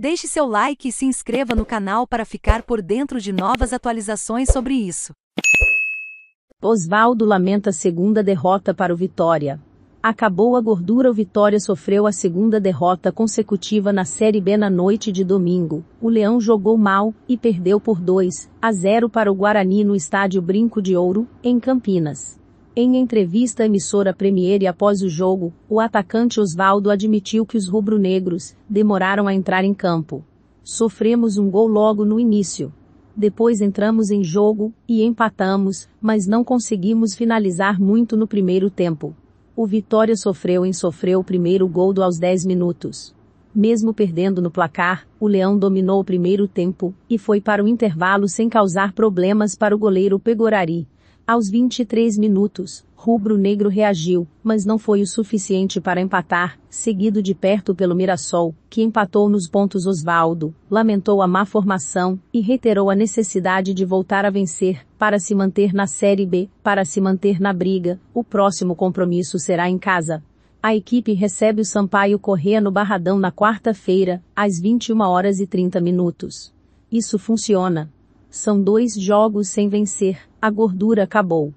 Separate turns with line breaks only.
Deixe seu like e se inscreva no canal para ficar por dentro de novas atualizações sobre isso. Osvaldo lamenta a segunda derrota para o Vitória. Acabou a gordura, o Vitória sofreu a segunda derrota consecutiva na Série B na noite de domingo. O Leão jogou mal e perdeu por 2 a 0 para o Guarani no estádio Brinco de Ouro, em Campinas. Em entrevista à emissora Premier e após o jogo, o atacante Osvaldo admitiu que os rubro-negros demoraram a entrar em campo. Sofremos um gol logo no início. Depois entramos em jogo e empatamos, mas não conseguimos finalizar muito no primeiro tempo. O Vitória sofreu em sofreu o primeiro gol do aos 10 minutos. Mesmo perdendo no placar, o Leão dominou o primeiro tempo e foi para o intervalo sem causar problemas para o goleiro Pegorari. Aos 23 minutos, Rubro Negro reagiu, mas não foi o suficiente para empatar, seguido de perto pelo Mirassol, que empatou nos pontos Osvaldo, lamentou a má formação e reiterou a necessidade de voltar a vencer, para se manter na Série B, para se manter na briga, o próximo compromisso será em casa. A equipe recebe o Sampaio Corrêa no Barradão na quarta-feira, às 21 horas e 30 minutos. Isso funciona. São dois jogos sem vencer, a gordura acabou.